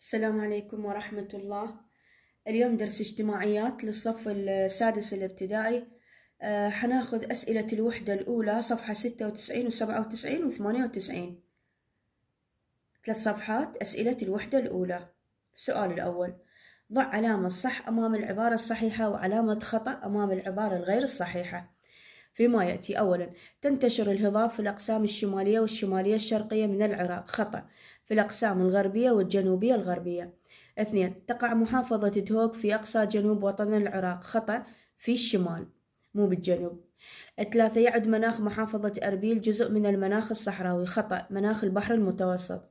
السلام عليكم ورحمة الله اليوم درس اجتماعيات للصف السادس الابتدائي أه حناخذ أسئلة الوحدة الأولى صفحة ستة وتسعين وسبعة وتسعين وثمانية وتسعين ثلاث صفحات أسئلة الوحدة الأولى السؤال الأول ضع علامة صح أمام العبارة الصحيحة وعلامة خطأ أمام العبارة الغير الصحيحة فيما يأتي أولا تنتشر الهضاب في الأقسام الشمالية والشمالية الشرقية من العراق خطأ في الأقسام الغربية والجنوبية الغربية اثنين تقع محافظة تهوك في أقصى جنوب وطن العراق خطأ في الشمال مو بالجنوب ثلاثة يعد مناخ محافظة أربيل جزء من المناخ الصحراوي خطأ مناخ البحر المتوسط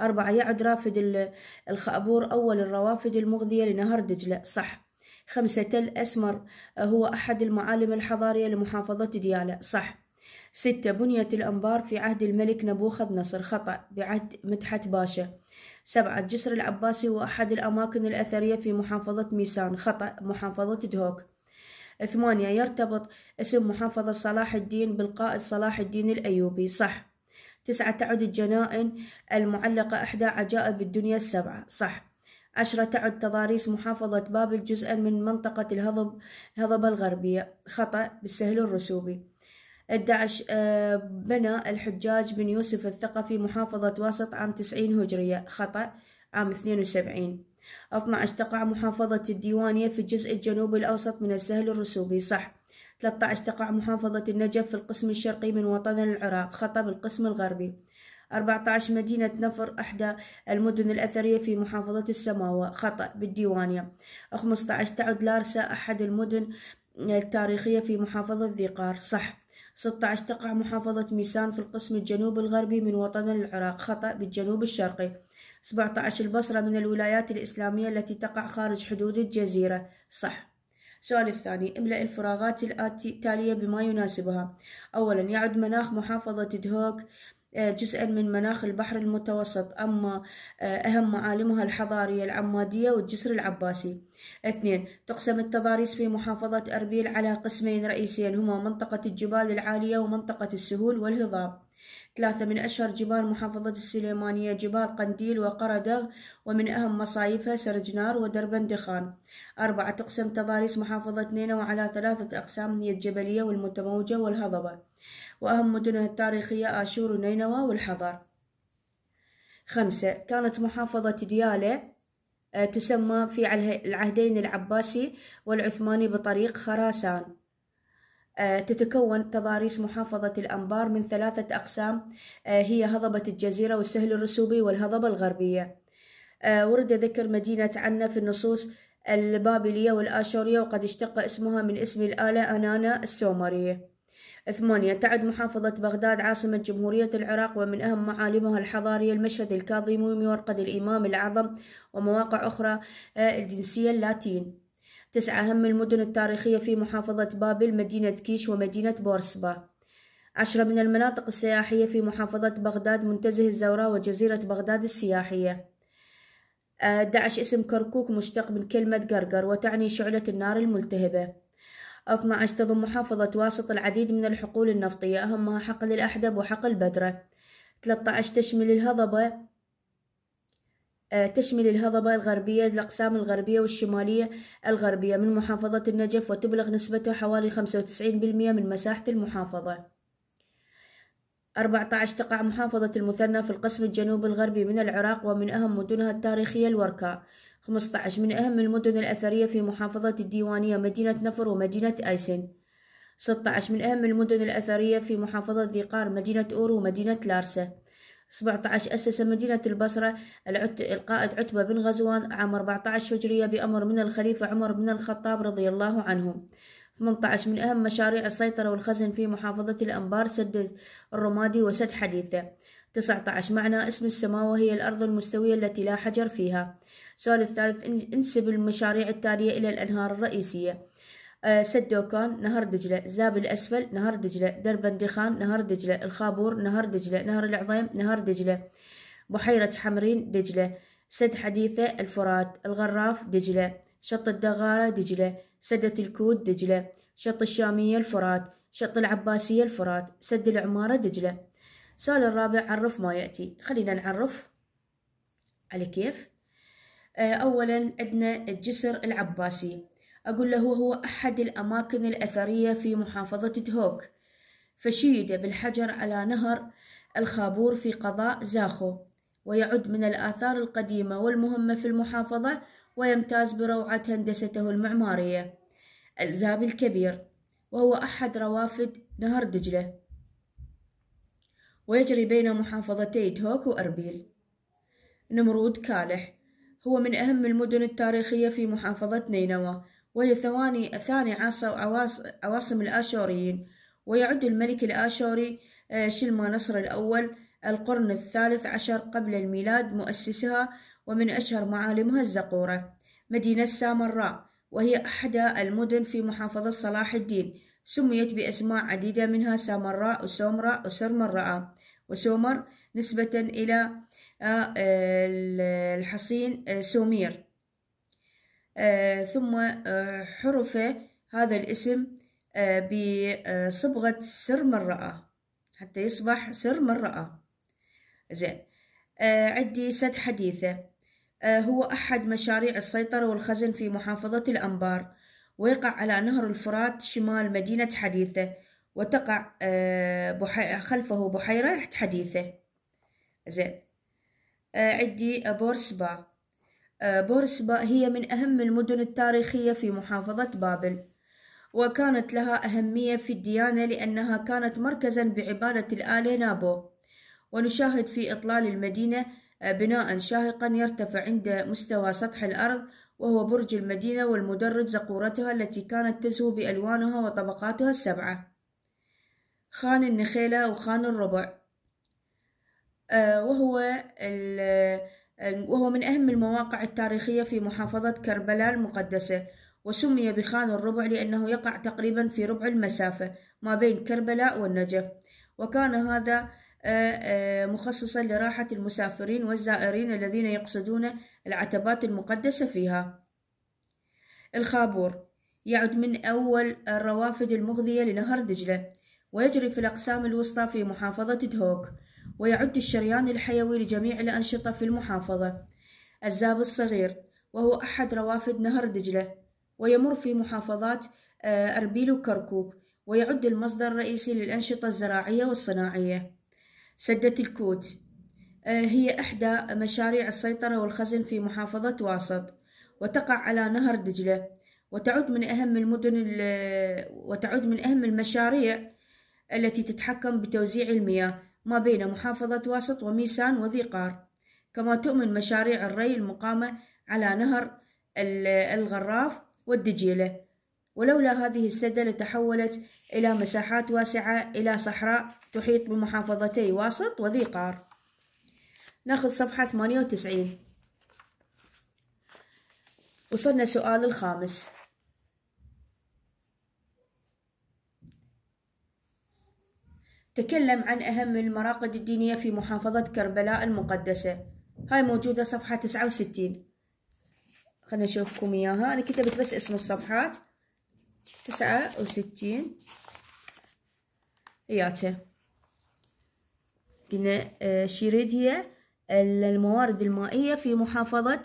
أربعة يعد رافد الخأبور أول الروافد المغذية لنهر دجلة صح خمسة تل أسمر هو أحد المعالم الحضارية لمحافظة ديالة صح ستة بنيت الأنبار في عهد الملك نبوخذ نصر خطأ بعهد مدحت باشا سبعة جسر العباسي هو أحد الأماكن الأثرية في محافظة ميسان خطأ محافظة دهوك ثمانية يرتبط اسم محافظة صلاح الدين بالقائد صلاح الدين الأيوبي صح تسعة تعد الجنائن المعلقة إحدى عجائب الدنيا السبعة صح عشرة تعد تضاريس محافظة بابل جزءا من منطقة الهضب الهضبة الغربية خطأ بالسهل الرسوبي 11 آه، بنى الحجاج بن يوسف الثقفي محافظة وسط عام 90 هجرية خطأ عام 72 12 تقع محافظة الديوانية في الجزء الجنوبي الأوسط من السهل الرسوبي صح 13 تقع محافظة النجف في القسم الشرقي من وطننا العراق خطأ بالقسم الغربي 14 مدينة نفر إحدى المدن الأثرية في محافظة السماوة خطأ بالديوانية 15 تعد لارسا أحد المدن التاريخية في محافظة ذيقار صح 16 تقع محافظة ميسان في القسم الجنوب الغربي من وطن العراق خطأ بالجنوب الشرقي 17 البصرة من الولايات الإسلامية التي تقع خارج حدود الجزيرة صح السؤال الثاني املأ الفراغات التالية بما يناسبها أولا يعد مناخ محافظة دهوك آه، جزءا من مناخ البحر المتوسط أما آه، أهم معالمها الحضارية العمادية والجسر العباسي اثنين تقسم التضاريس في محافظة أربيل على قسمين رئيسيين هما منطقة الجبال العالية ومنطقة السهول والهضاب ثلاثة من أشهر جبال محافظة السليمانية جبال قنديل وقردغ ومن أهم مصايفها سرجنار ودربندخان أربعة تقسم تضاريس محافظة نينوى على ثلاثة أقسام هي الجبلية والمتموجة والهضبة وأهم مدنها التاريخية آشور ونينوى والحضر خمسة كانت محافظة ديالة آه، تسمى في العهدين العباسي والعثماني بطريق خراسان آه، تتكون تضاريس محافظة الأنبار من ثلاثة أقسام آه، هي هضبة الجزيرة والسهل الرسوبي والهضبة الغربية آه، ورد ذكر مدينة عنا في النصوص البابلية والآشورية وقد اشتق اسمها من اسم الآلة أنانا السومرية ثمانية تعد محافظة بغداد عاصمة جمهورية العراق ومن أهم معالمها الحضارية المشهد الكاظمي ومرقد الإمام الأعظم ومواقع أخرى الجنسية اللاتين تسعة أهم المدن التاريخية في محافظة بابل مدينة كيش ومدينة بورسبا عشرة من المناطق السياحية في محافظة بغداد منتزه الزوراء وجزيرة بغداد السياحية 11 آه، اسم كركوك مشتق من كلمة قرقر وتعني شعلة النار الملتهبة 12 تضم محافظة واسط العديد من الحقول النفطية أهمها حقل الأحدب وحقل بدرة 13 تشمل الهضبة آه، تشمل الهضبة الغربية الأقسام الغربية والشمالية الغربية من محافظة النجف وتبلغ نسبتها حوالي 95% من مساحة المحافظة 14 تقع محافظة المثنى في القسم الجنوب الغربي من العراق ومن أهم مدنها التاريخية الوركاء 15 من أهم المدن الأثرية في محافظة الديوانية مدينة نفر ومدينة أيسن 16 من أهم المدن الأثرية في محافظة ذيقار مدينة أور ومدينة لارسة 17 أسس مدينة البصرة القائد عتبة بن غزوان عام 14 هجرية بأمر من الخليفة عمر بن الخطاب رضي الله عنه 18 من أهم مشاريع السيطرة والخزن في محافظة الأنبار سد الرمادي وسد حديثة 19 معنى اسم السماء وهي الأرض المستوية التي لا حجر فيها سؤال الثالث انسب المشاريع التالية إلى الأنهار الرئيسية آه، سدوكان نهر دجلة زاب الأسفل نهر دجلة درب دخان نهر دجلة الخابور نهر دجلة نهر العظيم نهر دجلة بحيرة حمرين دجلة سد حديثة الفرات الغراف دجلة شط الدغارة دجلة سدة الكود دجلة شط الشامية الفرات شط العباسية الفرات سد العمارة دجلة سؤال الرابع عرف ما يأتي خلينا نعرف على كيف آه، أولا عندنا الجسر العباسي أقول له هو أحد الأماكن الأثرية في محافظة دهوك فشيد بالحجر على نهر الخابور في قضاء زاخو ويعد من الآثار القديمة والمهمة في المحافظة ويمتاز بروعة هندسته المعمارية الزاب الكبير وهو أحد روافد نهر دجلة ويجري بين محافظتي دهوك وأربيل نمرود كالح هو من أهم المدن التاريخية في محافظة نينوى وهي ثواني ثاني عواصم الآشوريين ويعد الملك الآشوري آه، شلما نصر الأول القرن الثالث عشر قبل الميلاد مؤسسها ومن أشهر معالمها الزقورة مدينة سامراء وهي أحدى المدن في محافظة صلاح الدين سميت بأسماء عديدة منها سامراء وسومراء وسرمراء وسومر نسبة إلى آه، الحصين آه، سومير آه، ثم آه، حرف هذا الاسم آه، بصبغة سر رأى حتى يصبح سر رأى زين عندي سد حديثة هو أحد مشاريع السيطرة والخزن في محافظة الأنبار ويقع على نهر الفرات شمال مدينة حديثة وتقع خلفه بحيرة حديثة زين عدي بورسبا بورسبا هي من أهم المدن التاريخية في محافظة بابل وكانت لها أهمية في الديانة لأنها كانت مركزا بعبادة الآلة نابو ونشاهد في إطلال المدينة بناء شاهقا يرتفع عند مستوى سطح الأرض وهو برج المدينة والمدرج زقورتها التي كانت تزهو بألوانها وطبقاتها السبعة خان النخيلة وخان الربع آه، وهو وهو من أهم المواقع التاريخية في محافظة كربلاء المقدسة وسمي بخان الربع لأنه يقع تقريبا في ربع المسافة ما بين كربلاء والنجف وكان هذا آه، آه، مخصصا لراحة المسافرين والزائرين الذين يقصدون العتبات المقدسة فيها الخابور يعد من أول الروافد المغذية لنهر دجلة ويجري في الأقسام الوسطى في محافظة دهوك ويعد الشريان الحيوي لجميع الأنشطة في المحافظة الزاب الصغير وهو أحد روافد نهر دجلة ويمر في محافظات آه، أربيل وكركوك ويعد المصدر الرئيسي للأنشطة الزراعية والصناعية سدة الكوت آه، هي إحدى مشاريع السيطرة والخزن في محافظة واسط وتقع على نهر دجلة وتعد من أهم المدن وتعد من أهم المشاريع التي تتحكم بتوزيع المياه ما بين محافظة واسط وميسان وذي قار كما تؤمن مشاريع الري المقامة على نهر الغراف والدجيلة ولولا هذه السدة لتحولت إلى مساحات واسعة إلى صحراء تحيط بمحافظتي واسط وذي قار ناخذ صفحة 98 وصلنا سؤال الخامس تكلم عن أهم المراقد الدينية في محافظة كربلاء المقدسة هاي موجودة صفحة تسعة وستين خلنا نشوفكم إياها أنا كتبت بس اسم الصفحات تسعة وستين إياته قلنا آه، شيريد هي الموارد المائية في محافظة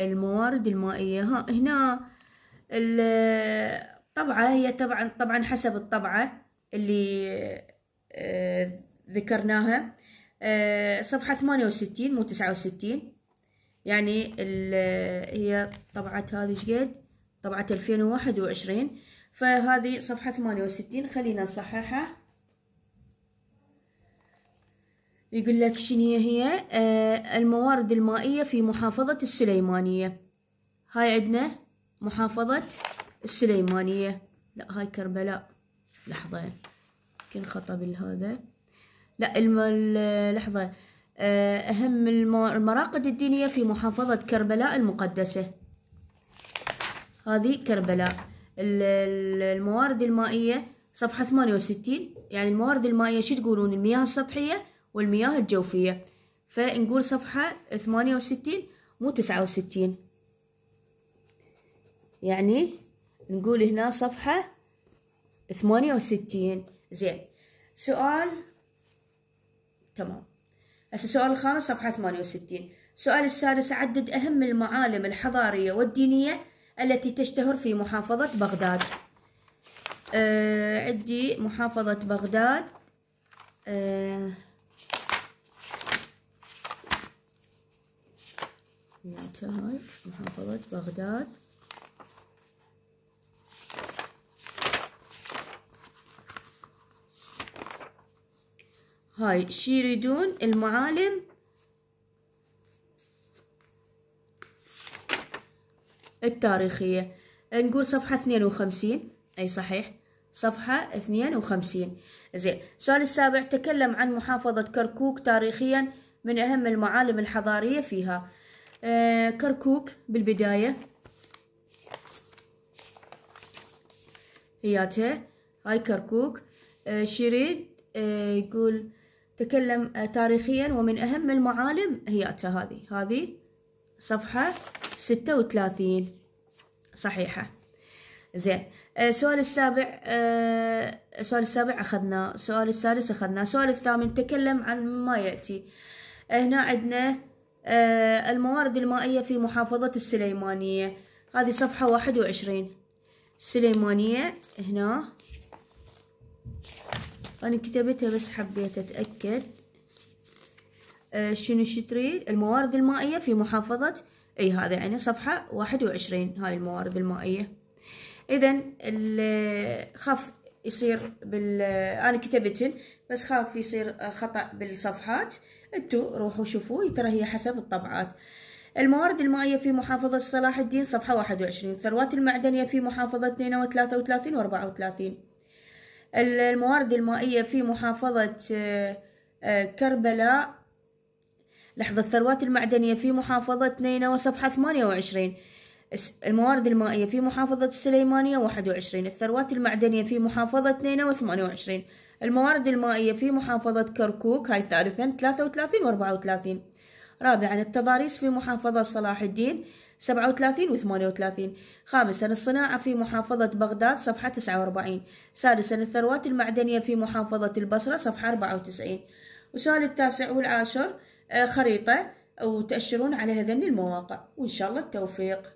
الموارد المائية ها هنا طبعة هي طبعا طبعا حسب الطبعة اللي آه، ذكرناها آه، صفحة ثمانية وستين مو تسعة وستين يعني آه، هي طبعت هذه شقد طبعت ألفين وواحد وعشرين فهذه صفحة ثمانية وستين خلينا نصححها يقول لك شنو هي الموارد المائية في محافظة السليمانية هاي عندنا محافظة السليمانية لا هاي كربلاء لحظة كل خطأ بالهذا لا الم... لحظة آه، أهم المراقد الدينية في محافظة كربلاء المقدسة هذه كربلاء الموارد المائية صفحة 68 يعني الموارد المائية شو تقولون المياه السطحية والمياه الجوفية فنقول صفحة 68 مو 69 يعني نقول هنا صفحة ثمانية وستين زين سؤال تمام هسه السؤال الخامس صفحة ثمانية وستين السؤال السادس عدد أهم المعالم الحضارية والدينية التي تشتهر في محافظة بغداد أه عدي محافظة بغداد أه هاي محافظة بغداد هاي شي يريدون المعالم التاريخية نقول صفحة اثنين وخمسين أي صحيح صفحة اثنين وخمسين زين السؤال السابع تكلم عن محافظة كركوك تاريخيا من أهم المعالم الحضارية فيها آه كركوك بالبداية هياتها هاي كركوك آه شريد آه يقول تكلم آه، تاريخيا ومن أهم المعالم هياتها هذه هذه صفحة ستة وثلاثين صحيحة زين السؤال آه، السابع السؤال آه، السابع أخذناه السؤال السادس أخذناه السؤال الثامن تكلم عن ما يأتي هنا عندنا الموارد المائية في محافظة السليمانية هذه صفحة واحد وعشرين السليمانية هنا أنا كتبتها بس حبيت أتأكد أه شنو شتريد الموارد المائية في محافظة أي هذا يعني صفحة واحد وعشرين هاي الموارد المائية إذا خاف يصير بال أنا كتبتن بس خاف يصير خطأ بالصفحات انتوا روحوا شوفوا ترى هي حسب الطبعات الموارد المائية في محافظة صلاح الدين صفحة واحد وعشرين الثروات المعدنية في محافظة اثنين وثلاثة وثلاثين وأربعة وثلاثين الموارد المائية في محافظة آه، آه، كربلاء لحظة الثروات المعدنية في محافظة نينوى صفحة 28 الموارد المائية في محافظة السليمانية 21 الثروات المعدنية في محافظة نينوى 28 الموارد المائية في محافظة كركوك هاي ثالثا 33 و 34 رابعا التضاريس في محافظة صلاح الدين 37 و 38 خامسا الصناعة في محافظة بغداد صفحة 49 سادسا الثروات المعدنية في محافظة البصرة صفحة 94 وسؤال التاسع والعاشر آه، خريطة وتأشرون على هذين المواقع وإن شاء الله التوفيق